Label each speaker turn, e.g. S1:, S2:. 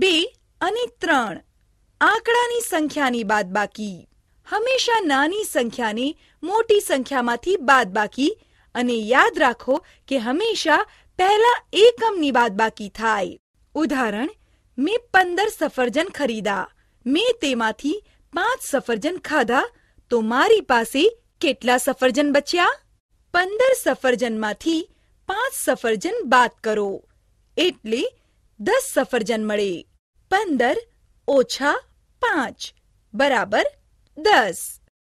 S1: બે અને ત્રણ આંકડાની સંખ્યાની બાદબાકી હંમેશા નાની સંખ્યાને મોટી સંખ્યામાંથી બાદબાકી અને યાદ રાખો કે હંમેશા પહેલા એકમની બાદબાકી થાય ઉદાહરણ મેં પંદર સફરજન ખરીદા મેં તેમાંથી પાંચ સફરજન ખાધા તો મારી પાસે કેટલા સફરજન બચ્યા પંદર સફરજનમાંથી પાંચ સફરજન બાદ કરો એટલે दस सफरजन मड़े पंदर ओछा पांच बराबर दस